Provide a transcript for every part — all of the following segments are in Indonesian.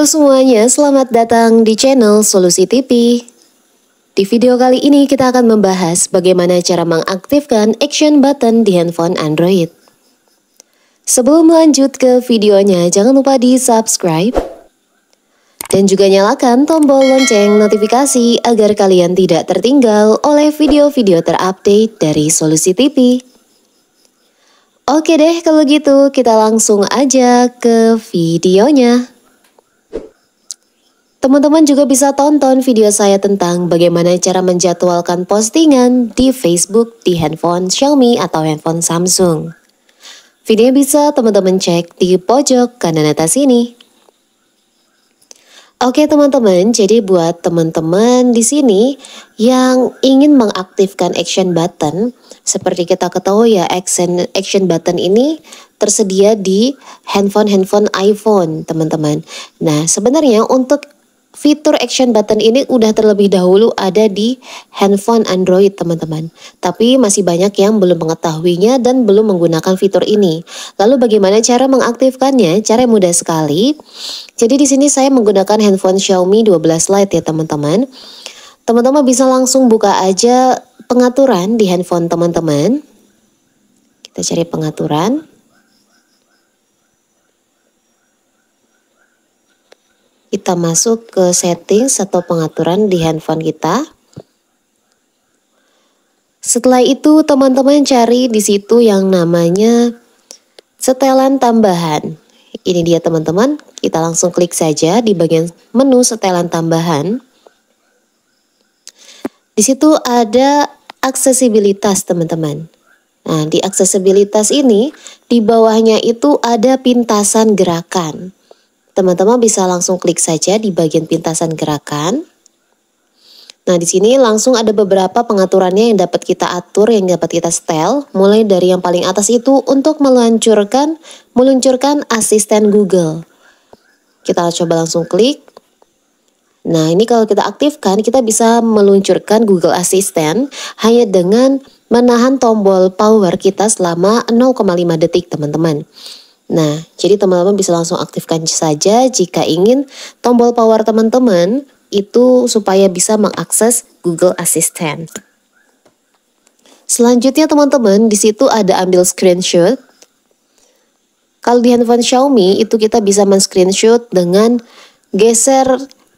Halo semuanya, selamat datang di channel Solusi TV. Di video kali ini kita akan membahas bagaimana cara mengaktifkan action button di handphone Android. Sebelum lanjut ke videonya, jangan lupa di subscribe dan juga nyalakan tombol lonceng notifikasi agar kalian tidak tertinggal oleh video-video terupdate dari Solusi TV. Oke deh kalau gitu kita langsung aja ke videonya. Teman-teman juga bisa tonton video saya tentang bagaimana cara menjadwalkan postingan di Facebook di handphone Xiaomi atau handphone Samsung. Video bisa teman-teman cek di pojok kanan atas ini. Oke teman-teman, jadi buat teman-teman di sini yang ingin mengaktifkan action button, seperti kita ketahui ya action action button ini tersedia di handphone-handphone iPhone, teman-teman. Nah, sebenarnya untuk Fitur action button ini udah terlebih dahulu ada di handphone Android teman-teman. Tapi masih banyak yang belum mengetahuinya dan belum menggunakan fitur ini. Lalu bagaimana cara mengaktifkannya? Cara mudah sekali. Jadi di sini saya menggunakan handphone Xiaomi 12 Lite ya teman-teman. Teman-teman bisa langsung buka aja pengaturan di handphone teman-teman. Kita cari pengaturan. kita masuk ke setting atau pengaturan di handphone kita. Setelah itu teman-teman cari di situ yang namanya setelan tambahan. Ini dia teman-teman, kita langsung klik saja di bagian menu setelan tambahan. Di situ ada aksesibilitas teman-teman. Nah, di aksesibilitas ini, di bawahnya itu ada pintasan gerakan. Teman-teman bisa langsung klik saja di bagian pintasan gerakan. Nah, di sini langsung ada beberapa pengaturannya yang dapat kita atur, yang dapat kita setel, mulai dari yang paling atas itu untuk meluncurkan meluncurkan asisten Google. Kita coba langsung klik. Nah, ini kalau kita aktifkan, kita bisa meluncurkan Google Assistant hanya dengan menahan tombol power kita selama 0,5 detik, teman-teman. Nah, jadi teman-teman bisa langsung aktifkan saja jika ingin tombol power teman-teman itu supaya bisa mengakses Google Assistant. Selanjutnya teman-teman, di situ ada ambil screenshot. Kalau di handphone Xiaomi itu kita bisa men-screenshot dengan geser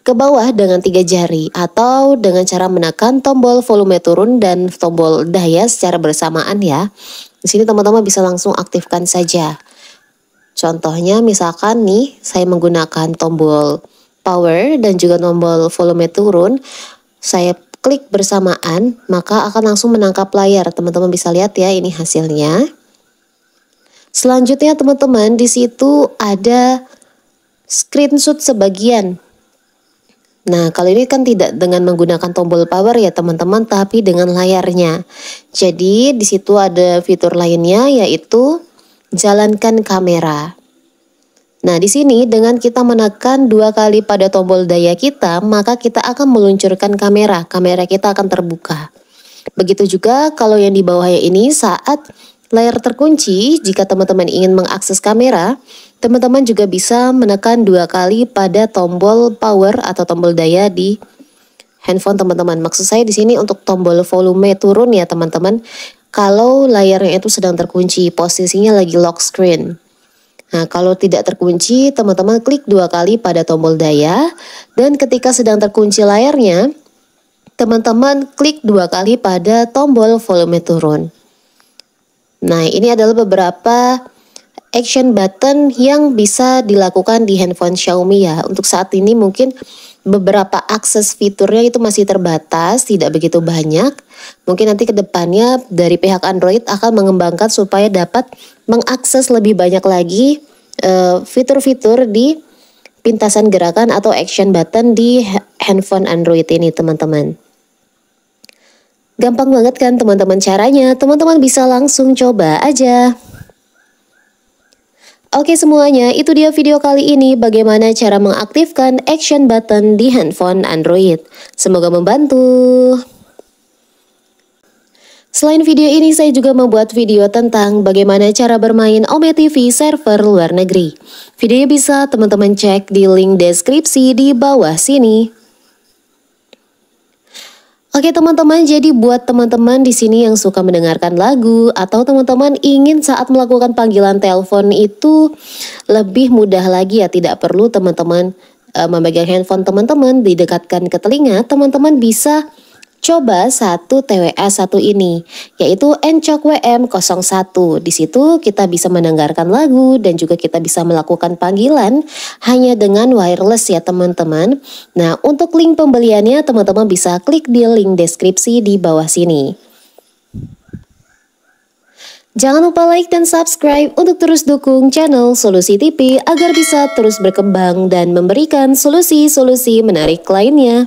ke bawah dengan tiga jari atau dengan cara menekan tombol volume turun dan tombol daya secara bersamaan ya. Di sini teman-teman bisa langsung aktifkan saja. Contohnya misalkan nih saya menggunakan tombol power dan juga tombol volume turun, saya klik bersamaan maka akan langsung menangkap layar. Teman-teman bisa lihat ya ini hasilnya. Selanjutnya teman-teman di situ ada screenshot sebagian Nah, kalau ini kan tidak dengan menggunakan tombol power ya teman-teman, tapi dengan layarnya. Jadi, di situ ada fitur lainnya yaitu jalankan kamera. Nah, di sini dengan kita menekan dua kali pada tombol daya kita, maka kita akan meluncurkan kamera. Kamera kita akan terbuka. Begitu juga kalau yang di bawahnya ini saat layar terkunci, jika teman-teman ingin mengakses kamera, teman-teman juga bisa menekan dua kali pada tombol power atau tombol daya di handphone teman-teman. Maksud saya di sini untuk tombol volume turun ya teman-teman kalau layarnya itu sedang terkunci, posisinya lagi lock screen. Nah, kalau tidak terkunci, teman-teman klik dua kali pada tombol daya, dan ketika sedang terkunci layarnya, teman-teman klik dua kali pada tombol volume turun. Nah, ini adalah beberapa action button yang bisa dilakukan di handphone Xiaomi ya. Untuk saat ini mungkin beberapa akses fiturnya itu masih terbatas, tidak begitu banyak. Mungkin nanti kedepannya dari pihak Android akan mengembangkan supaya dapat mengakses lebih banyak lagi eh, fitur-fitur uh, di pintasan gerakan atau action button di handphone Android ini teman-teman. Gampang banget kan teman-teman caranya, teman-teman bisa langsung coba aja. Oke semuanya, itu dia video kali ini bagaimana cara mengaktifkan action button di handphone Android. Semoga membantu. Selain video ini, saya juga membuat video tentang bagaimana cara bermain Ome TV server luar negeri. Videonya bisa teman-teman cek di link deskripsi di bawah sini. Oke teman-teman, jadi buat teman-teman di sini yang suka mendengarkan lagu atau teman-teman ingin saat melakukan panggilan telepon itu lebih mudah lagi ya, tidak perlu teman-teman uh, memegang handphone teman-teman didekatkan ke telinga, teman-teman bisa Coba satu TWA satu ini, yaitu Encok WM01. Di situ kita bisa mendengarkan lagu dan juga kita bisa melakukan panggilan hanya dengan wireless ya teman-teman. Nah, untuk link pembeliannya teman-teman bisa klik di link deskripsi di bawah sini. Jangan lupa like dan subscribe untuk terus dukung channel Solusi TV agar bisa terus berkembang dan memberikan solusi-solusi menarik lainnya.